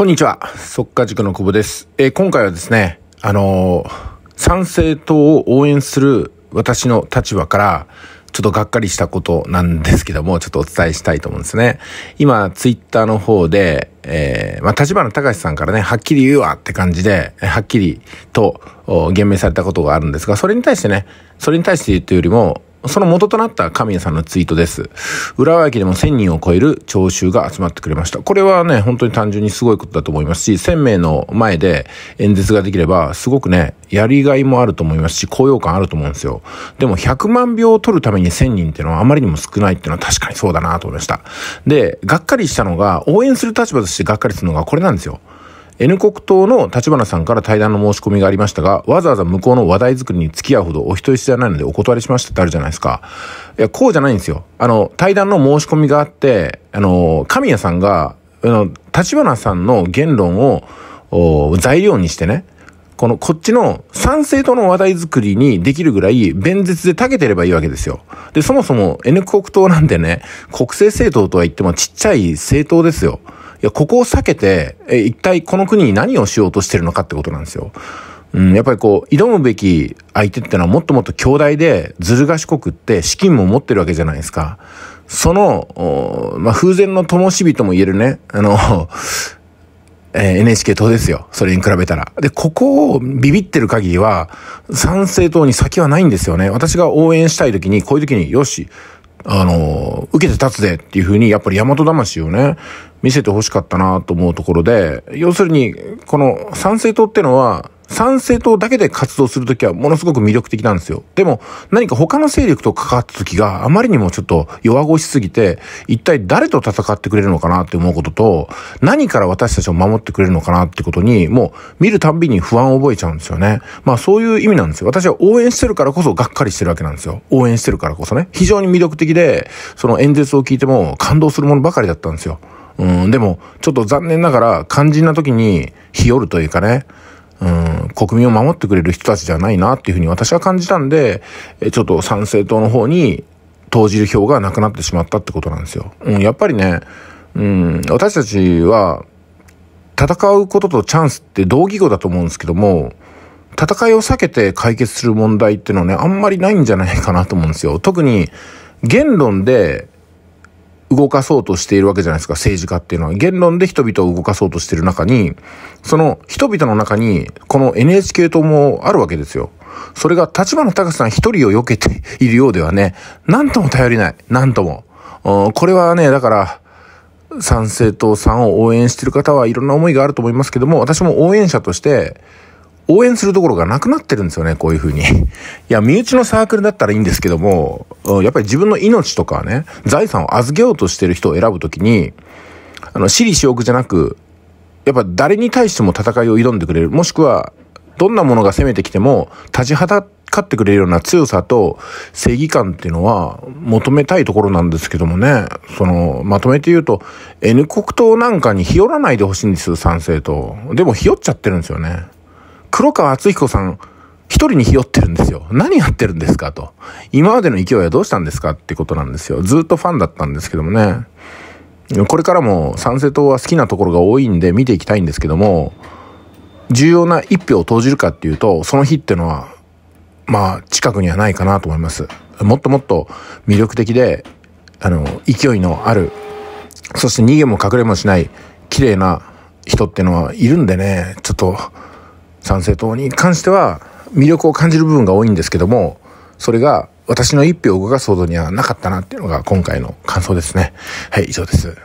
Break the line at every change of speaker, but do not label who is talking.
こんにちは。即化塾の久保です。えー、今回はですね、あのー、参政党を応援する私の立場から、ちょっとがっかりしたことなんですけども、ちょっとお伝えしたいと思うんですね。今、ツイッターの方で、えー、まあ、立花隆さんからね、はっきり言うわって感じで、はっきりと言明されたことがあるんですが、それに対してね、それに対して言いうよりも、その元となった神谷さんのツイートです。浦和駅でも1000人を超える聴衆が集まってくれました。これはね、本当に単純にすごいことだと思いますし、1000名の前で演説ができれば、すごくね、やりがいもあると思いますし、高揚感あると思うんですよ。でも100万票を取るために1000人っていうのはあまりにも少ないっていうのは確かにそうだなと思いました。で、がっかりしたのが、応援する立場と私がっかりするのがこれなんですよ。N 国党の立花さんから対談の申し込みがありましたが、わざわざ向こうの話題作りに付き合うほどお人よしじゃないのでお断りしましたってあるじゃないですか。いや、こうじゃないんですよ。あの、対談の申し込みがあって、あの、神谷さんが、あの、立花さんの言論を材料にしてね、この、こっちの賛成党の話題作りにできるぐらい、弁舌で長けてればいいわけですよ。で、そもそも N 国党なんてね、国政政党とは言ってもちっちゃい政党ですよ。や、ここを避けて、え、一体この国に何をしようとしてるのかってことなんですよ。うん、やっぱりこう、挑むべき相手ってのはもっともっと強大で、ずる賢くって資金も持ってるわけじゃないですか。その、まあ、風前の灯火とも言えるね、あの、えー、NHK 党ですよ。それに比べたら。で、ここをビビってる限りは、賛成党に先はないんですよね。私が応援したい時に、こういう時に、よし、あの、受けて立つでっていうふうに、やっぱり大和魂をね、見せて欲しかったなと思うところで、要するに、この参政党ってのは、参政党だけで活動するときはものすごく魅力的なんですよ。でも、何か他の勢力と関わったときがあまりにもちょっと弱腰しすぎて、一体誰と戦ってくれるのかなって思うことと、何から私たちを守ってくれるのかなってことに、もう見るたんびに不安を覚えちゃうんですよね。まあそういう意味なんですよ。私は応援してるからこそがっかりしてるわけなんですよ。応援してるからこそね。非常に魅力的で、その演説を聞いても感動するものばかりだったんですよ。うん、でも、ちょっと残念ながら、肝心な時に、日和るというかね、うん、国民を守ってくれる人たちじゃないなっていうふうに私は感じたんで、え、ちょっと参政党の方に投じる票がなくなってしまったってことなんですよ。うん、やっぱりね、うん、私たちは、戦うこととチャンスって同義語だと思うんですけども、戦いを避けて解決する問題っていうのはね、あんまりないんじゃないかなと思うんですよ。特に、言論で動かそうとしているわけじゃないですか、政治家っていうのは。言論で人々を動かそうとしている中に、その人々の中に、この NHK 党もあるわけですよ。それが立花隆さん一人を避けているようではね、なんとも頼りない。なんとも。これはね、だから、参政党さんを応援している方はいろんな思いがあると思いますけども、私も応援者として、応援するところがなくなってるんですよね、こういうふうに。いや、身内のサークルだったらいいんですけども、やっぱり自分の命とかね、財産を預けようとしてる人を選ぶときに、あの、私利私欲じゃなく、やっぱ誰に対しても戦いを挑んでくれる。もしくは、どんなものが攻めてきても、立ちはだかってくれるような強さと正義感っていうのは求めたいところなんですけどもね、その、まとめて言うと、N 国党なんかにひよらないでほしいんですよ、賛成と。でもひよっちゃってるんですよね。黒川敦彦さん、一人にひよってるんですよ。何やってるんですかと。今までの勢いはどうしたんですかってことなんですよ。ずっとファンだったんですけどもね。これからも三世党は好きなところが多いんで見ていきたいんですけども、重要な一票を投じるかっていうと、その日ってのは、まあ、近くにはないかなと思います。もっともっと魅力的で、あの、勢いのある、そして逃げも隠れもしない、綺麗な人ってのはいるんでね、ちょっと、参政党に関しては魅力を感じる部分が多いんですけども、それが私の一票を動かすほどにはなかったなっていうのが今回の感想ですね。はい、以上です。